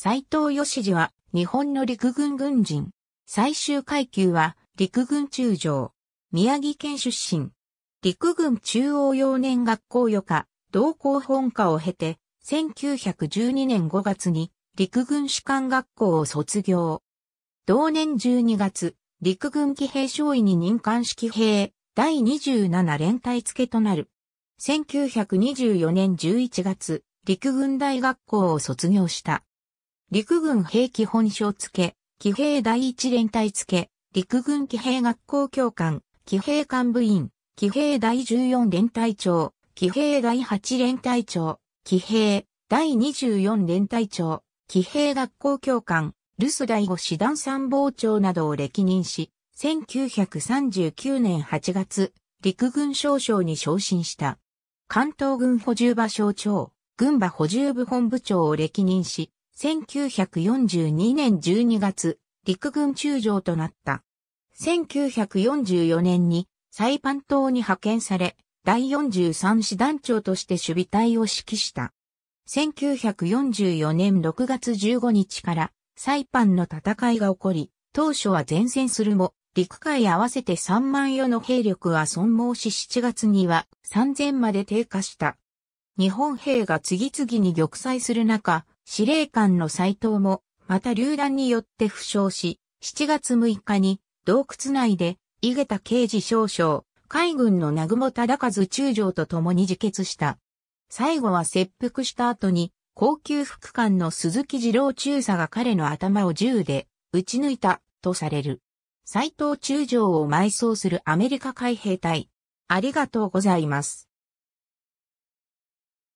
斎藤義次は日本の陸軍軍人。最終階級は陸軍中将。宮城県出身。陸軍中央幼年学校予科、同校本科を経て、1912年5月に陸軍士官学校を卒業。同年12月、陸軍騎兵少尉に任官式兵、第27連隊付となる。1924年11月、陸軍大学校を卒業した。陸軍兵器本省付、騎兵第一連隊付、陸軍騎兵学校教官、騎兵幹部員、騎兵第14連隊長、騎兵第8連隊長、騎兵第24連隊長、騎兵学校教官、留守第5師団参謀長などを歴任し、1939年8月、陸軍少将に昇進した。関東軍補充場省長、軍馬補充部本部長を歴任し、1942年12月、陸軍中将となった。1944年にサイパン島に派遣され、第43師団長として守備隊を指揮した。1944年6月15日からサイパンの戦いが起こり、当初は前線するも、陸海合わせて3万余の兵力は損耗し7月には3000まで低下した。日本兵が次々に玉砕する中、司令官の斎藤も、また榴弾によって負傷し、7月6日に洞窟内で、井桁刑事少将、海軍の南雲忠和中将と共に自決した。最後は切腹した後に、高級副官の鈴木二郎中佐が彼の頭を銃で撃ち抜いたとされる。斎藤中将を埋葬するアメリカ海兵隊。ありがとうございます。